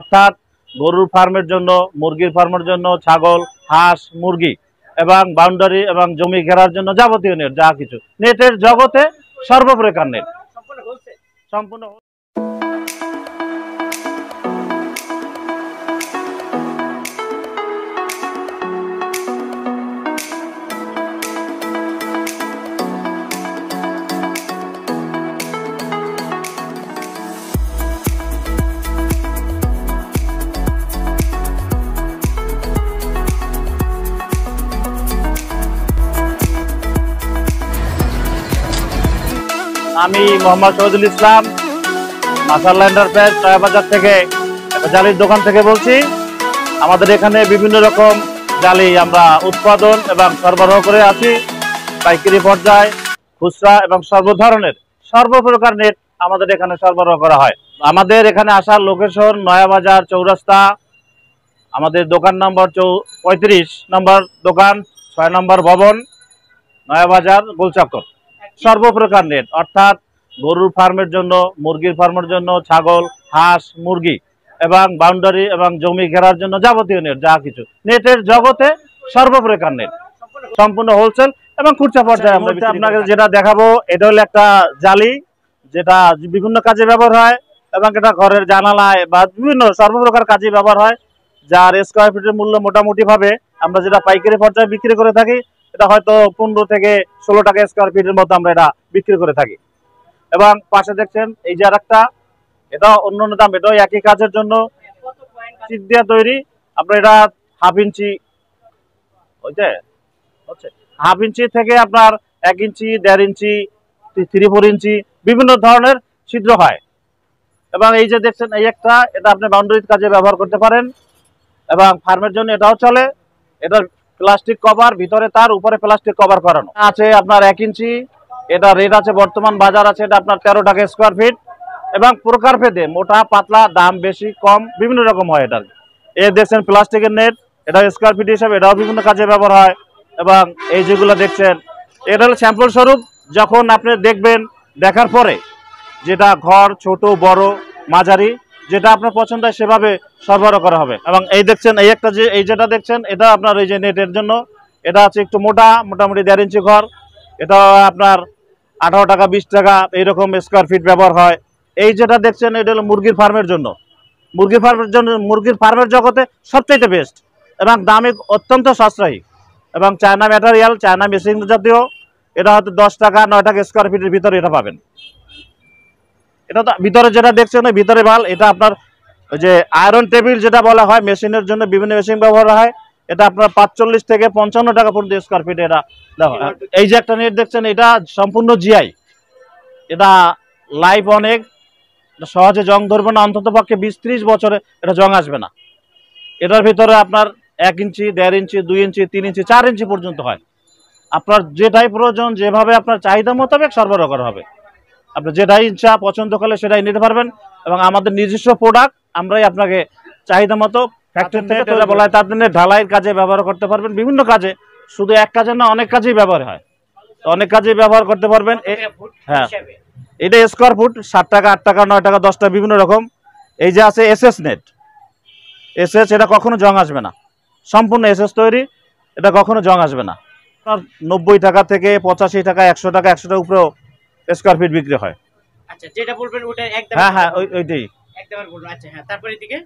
অর্থাৎ গরুর ফার্মের জন্য মুরগির ফার্মের জন্য ছাগল হাঁস মুরগি এবং বাউন্ডারি এবং জমি ঘেরার জন্য যাবতীয় নেট যা কিছু নেটের জগতে সর্বপ্রকার নেট সম্পূর্ণ আমি মোহাম্মদ শহীদুল ইসলাম মাসাল এন্টারপ্রাইজ বাজার থেকে জালির দোকান থেকে বলছি আমাদের এখানে বিভিন্ন রকম জালি আমরা উৎপাদন এবং সরবরাহ করে আছি পাইকারি পর্যায়ে খুচরা এবং সর্বধরনের সর্বপ্রকার নেট আমাদের এখানে সরবরাহ করা হয় আমাদের এখানে আসার লোকেশন নয়াবাজার চৌরাস্তা আমাদের দোকান নম্বর চৌ পঁয়ত্রিশ নম্বর দোকান ছয় নম্বর ভবন নয়াবাজার গোলচাকর সর্বপ্রকার নেট অর্থাৎ গরুর ফার্মের জন্য মুরগির ফার্মের জন্য ছাগল হাঁস মুরগি এবং বাউন্ডারি এবং জমি ঘেরার জন্য যাবতীয় নেট যা কিছু নেটের জগতে সর্বপ্রকার নেট সম্পূর্ণ হোলসেল এবং খুচরা পর্যায়ে আমরা আচ্ছা, আপনাকে যেটা দেখাবো এটা হলো একটা জালি যেটা বিভিন্ন কাজে ব্যবহার হয় এবং এটা ঘরের জানালায় বা বিভিন্ন সর্বপ্রকার কাজে ব্যবহার হয় যার স্কোয়ার ফিটের মূল্য মোটামুটিভাবে আমরা যেটা পাইকারি পর্যায়ে বিক্রি করে থাকি এটা হয়তো পনেরো থেকে ষোলো টাকা স্কোয়ার ফিটের মতো আমরা এটা বিক্রি করে থাকি এবং পাশে দেখছেন এই যে আর একটা এটা অন্য অন্য দাম এটাও একই কাজের জন্য চিট দেওয়া তৈরি আপনার এটা হাফ ইঞ্চি ওই যে হাফ ইঞ্চি থেকে আপনার এক ইঞ্চি দেড় ইঞ্চি থ্রি ফোর ইঞ্চি বিভিন্ন ধরনের ছিদ্র হয় এবং এই যে দেখছেন এই একটা এটা আপনি বাউন্ডারির কাজে ব্যবহার করতে পারেন এবং ফার্মের জন্য এটাও চলে এটার প্লাস্টিক কভার ভিতরে তার উপরে প্লাস্টিক কভার করানো আছে আপনার এক ইঞ্চি এটা রেট আছে বর্তমান বাজার আছে এটা আপনার তেরো টাকা স্কোয়ার ফিট এবং প্রকার ফেদে মোটা পাতলা দাম বেশি কম বিভিন্ন রকম হয় এটার এ দেখছেন প্লাস্টিকের নেট এটা স্কোয়ার ফিট হিসাবে এটাও বিভিন্ন কাজে ব্যবহার হয় এবং এই যেগুলো দেখছেন এটা হলো স্যাম্পল স্বরূপ যখন আপনি দেখবেন দেখার পরে যেটা ঘর ছোট বড় মাঝারি যেটা আপনার পছন্দ হয় সেভাবে সরবরাহ করা হবে এবং এই দেখছেন এই একটা যে এই যেটা দেখছেন এটা আপনার এই যে নেটের জন্য এটা আছে একটু মোটা মোটামুটি দেড় ইঞ্চি ঘর এটা আপনার আঠারো টাকা বিশ টাকা এইরকম স্কোয়ার ফিট ব্যবহার হয় এই যেটা দেখছেন এটা হলো মুরগির ফার্মের জন্য মুরগি ফার্মের জন্য মুরগির ফার্মের জগতে সবচেয়ে বেস্ট এবং দামে অত্যন্ত সাশ্রয়ী এবং চায়না ম্যাটারিয়াল চায়না মেশিন জাতীয় এটা হয়তো দশ টাকা নয় টাকা স্কোয়ার ফিটের ভিতরে এটা পাবেন এটা তো ভিতরে যেটা দেখছেন ভিতরে ভাল এটা আপনার ওই যে আয়রন টেবিল যেটা বলা হয় মেশিনের জন্য বিভিন্ন মেশিন ব্যবহার হয় এটা আপনার পাঁচচল্লিশ থেকে পঞ্চান্ন টাকা পর্যন্ত স্কোয়ার ফিট এটা এই যে একটা নেট দেখছেন এটা সম্পূর্ণ জিআই এটা লাইফ অনেক সহজে জং ধরবে না অন্তত পক্ষে বিশ ত্রিশ বছরে এটা জং আসবে না এটার ভিতরে আপনার এক ইঞ্চি দেড় ইঞ্চি দুই ইঞ্চি তিন ইঞ্চি চার ইঞ্চি পর্যন্ত হয় আপনার যেটাই প্রয়োজন যেভাবে আপনার চাহিদা মোতাবেক সরবরাহ করা হবে আপনি যেটাই ইচ্ছা পছন্দ করলে সেটাই নিতে পারবেন এবং আমাদের নিজস্ব প্রোডাক্ট আমরাই আপনাকে চাহিদা মতো ফ্যাক্টরি থেকে বলা হয় তার জন্য ঢালাইয়ের কাজে ব্যবহার করতে পারবেন বিভিন্ন কাজে শুধু এক কাজে না অনেক কাজেই ব্যবহার হয় অনেক কাজেই ব্যবহার করতে পারবেন হ্যাঁ এটা স্কোয়ার ফুট সাত টাকা আট টাকা নয় টাকা দশ টাকা বিভিন্ন রকম এই যে আছে এসএস নেট এসএস এটা কখনো জং আসবে না সম্পূর্ণ এসএস তৈরি এটা কখনো জং আসবে না আপনার নব্বই টাকা থেকে পঁচাশি টাকা একশো টাকা একশো টাকা উপরেও স্কোয়ার ফিট বিক্রি হয় আচ্ছা যেটা বলবেন ওটা একদম হ্যাঁ হ্যাঁ ওইটাই একদম বলবো আচ্ছা হ্যাঁ তারপর এদিকে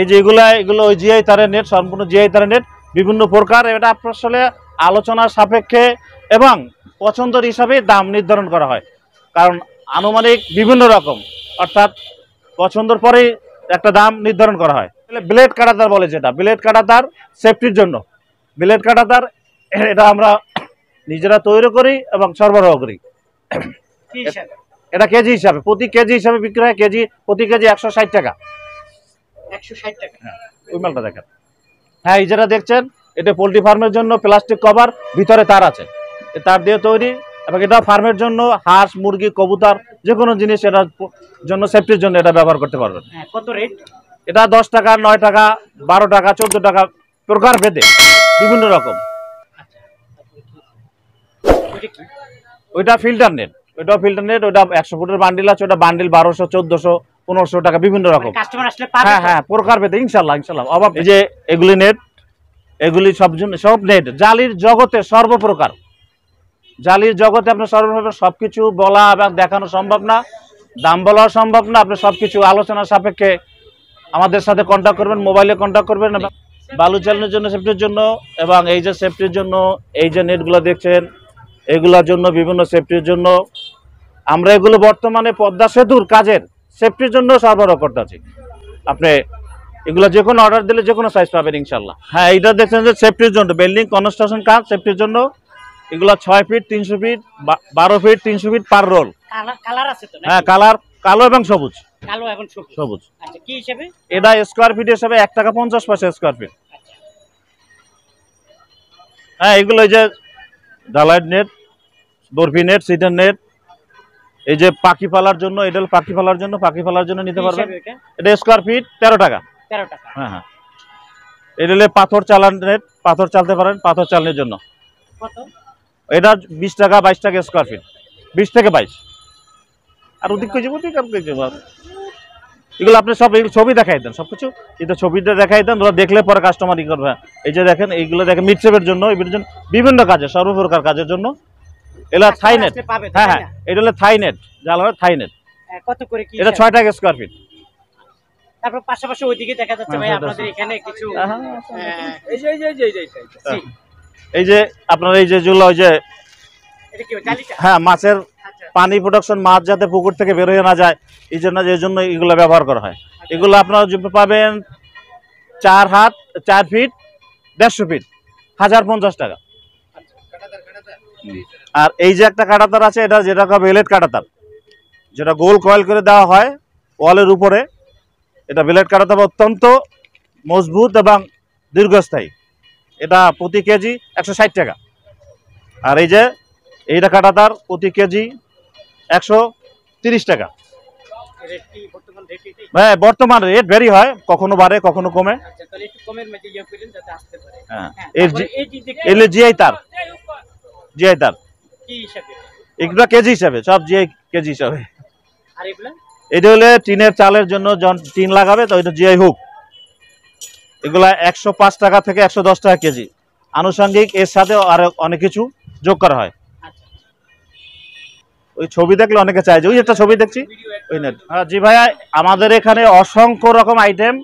এই যে এগুলা এগুলো ওই জিআই তারের নেট সম্পূর্ণ জিআই তারের নেট বিভিন্ন প্রকার এটা আপনার আসলে আলোচনার সাপেক্ষে এবং পছন্দের হিসাবে দাম নির্ধারণ করা হয় কারণ আনুমানিক বিভিন্ন রকম অর্থাৎ পছন্দের পরেই একটা দাম নির্ধারণ করা হয় ব্লেড কাটাতার বলে যেটা ব্লেড কাটাতার সেফটির জন্য ব্লেড কাটাতার এটা আমরা নিজেরা তৈরি করি এবং সরবরাহ করি এটা কেজি হিসাবে প্রতি কেজি হিসাবে বিক্রি হয় কেজি প্রতি কেজি একশো ষাট টাকা একশো ষাট টাকা হ্যাঁ, দেখেন হ্যাঁ এই যেটা দেখছেন এটা পোলট্রি ফার্মের জন্য প্লাস্টিক কভার ভিতরে তার আছে তার দিয়ে তৈরি এবং এটা ফার্মের জন্য হাঁস মুরগি কবুতর যে কোনো জিনিস এটার জন্য সেফটির জন্য এটা ব্যবহার করতে পারবেন হ্যাঁ, কত রেট এটা দশ টাকা নয় টাকা বারো টাকা চোদ্দ টাকা প্রকার ভেদে বিভিন্ন রকম আচ্ছা, আচ্ছা, আচ্ছা। ওইটা ফিল্টার নেট ওটা ফিল্টার নেট ওটা একশো ফুটের বান্ডিল আছে ওটা বান্ডিল বারোশো চোদ্দশো পনেরোশো টাকা বিভিন্ন রকম কাস্টমার মানে আসলে হ্যাঁ হ্যাঁ প্রকার পেতে ইনশাল্লাহ ইনশাল্লাহ অভাব এই যে এগুলি নেট এগুলি সব সব নেট জালির জগতে সর্বপ্রকার জালির জগতে আপনার সর্বপ্রকার সব কিছু বলা এবং দেখানো সম্ভব না দাম বলাও সম্ভব না আপনি সব কিছু আলোচনার সাপেক্ষে আমাদের সাথে কন্ট্যাক্ট করবেন মোবাইলে কন্ট্যাক্ট করবেন বালু চালানোর জন্য সেফটির জন্য এবং এই যে সেফটির জন্য এই যে নেটগুলো দেখছেন এগুলোর জন্য বিভিন্ন সেফটির জন্য আমরা এগুলো বর্তমানে পদ্মা সেতুর কাজের সেফটির জন্য সরবরাহ করতে আছি আপনি এগুলো যে কোনো অর্ডার দিলে যে কোনো সাইজ পাবেন ইনশাল্লাহ হ্যাঁ এটা দেখছেন যে সেফটির জন্য বিল্ডিং কনস্ট্রাকশন কাজ সেফটির জন্য এগুলো ছয় ফিট তিনশো ফিট বারো ফিট তিনশো ফিট পার রোল হ্যাঁ কালার কালো এবং সবুজ কালো এবং সবুজ আচ্ছা, এটা স্কোয়ার ফিট হিসাবে এক টাকা পঞ্চাশ পয়সা স্কোয়ার আচ্ছা। ফিট হ্যাঁ এগুলো যে ডালাইট নেট দর্ফি নেট নেট এই যে পাখি ফালার জন্য এটা পাখি ফালার জন্য পাখি ফালার জন্য নিতে পারবেন এটা স্কোয়ার ফিট তেরো টাকা তেরো টাকা হ্যাঁ হ্যাঁ এটা পাথর চালান নেট পাথর চালতে পারেন পাথর চালানোর জন্য এটা বিশ টাকা বাইশ টাকা স্কোয়ার ফিট বিশ থেকে বাইশ আর ওদিক ঠিক আছে এগুলো আপনি সব এগুলো ছবি দেখাই দেন সব কিছু এটা ছবিটা দেখাই দেন ওরা দেখলে পরে কাস্টমার ই করবে এই যে দেখেন এইগুলো দেখেন মিটসেপের জন্য বিভিন্ন কাজে সর্বপ্রকার কাজের জন্য এটা হ্যাঁ, থাইনেট হ্যাঁ হ্যাঁ এটা হলো থাইনেট জাল হলো থাইনেট হ্যাঁ, কত করে কি এটা 6 টাকা স্কয়ার ফিট তারপর পাশাপাশি ওইদিকে দেখা যাচ্ছে ভাই হ্যাঁ, আপনাদের এখানে কিছু এই যে এই যে এই যে এই যে আপনার এই যে যেগুলো ওই যে হ্যাঁ মাছের আচ্ছা। পানি প্রোডাকশন মাছ যাতে পুকুর থেকে বের হয়ে না যায় এই জন্য এই জন্য এগুলো ব্যবহার করা হয় আচ্ছা। এগুলো আপনারা পাবেন চার হাত চার ফিট দেড়শো ফিট হাজার পঞ্চাশ টাকা আর এই যে একটা কাটাতার আছে এটা যেটা বেলেট কাটাতার যেটা গোল কয়েল করে দেওয়া হয় ওয়ালের উপরে এটা বেলেট কাটাতার অত্যন্ত মজবুত এবং দীর্ঘস্থায়ী এটা প্রতি কেজি একশো ষাট টাকা আর এই যে এইটা কাটাতার প্রতি কেজি একশো তিরিশ টাকা হ্যাঁ বর্তমান রেট ভ্যারি হয় কখনো বাড়ে কখনো কমে আচ্ছা, ইয়ে হ্যাঁ, হ্যাঁ এর জিআই তার জিআই তার এগুলো কেজি হিসাবে সব জিআই কেজি হিসাবে এটা হলে টিনের চালের জন্য টিন লাগাবে তো এটা জিআই হুক এগুলা একশো পাঁচ টাকা থেকে একশো দশ টাকা কেজি আনুষঙ্গিক এর সাথে আরো অনেক কিছু যোগ করা হয় আচ্ছা। ওই ছবি দেখলে অনেকে চাই যে ওই একটা ছবি দেখছি ওই নেট হ্যাঁ জি ভাইয়া আমাদের এখানে অসংখ্য রকম আইটেম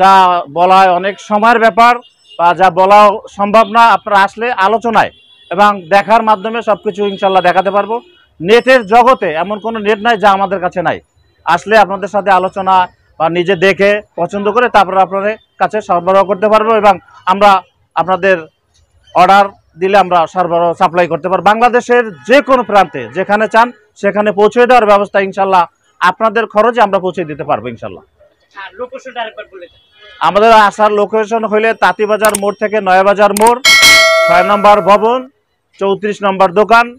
যা বলা অনেক সময়ের ব্যাপার বা যা বলা সম্ভব না আপনারা আসলে আলোচনায় এবং দেখার মাধ্যমে সব কিছু ইনশাল্লাহ দেখাতে পারবো নেটের জগতে এমন কোনো নেট নাই যা আমাদের কাছে নাই আসলে আপনাদের সাথে আলোচনা বা নিজে দেখে পছন্দ করে তারপরে আপনাদের কাছে সরবরাহ করতে পারবো এবং আমরা আপনাদের অর্ডার দিলে আমরা সরবরাহ সাপ্লাই করতে পারবো বাংলাদেশের যে কোনো প্রান্তে যেখানে চান সেখানে পৌঁছে দেওয়ার ব্যবস্থা ইনশাল্লাহ আপনাদের খরচে আমরা পৌঁছে দিতে পারবো ইনশাল্লাহ হ্যাঁ, আমাদের আসার লোকেশন হইলে তাঁতিবাজার মোড় থেকে নয়াবাজার মোড় ছয় নম্বর ভবন चौत्रिस नम्बर दोकान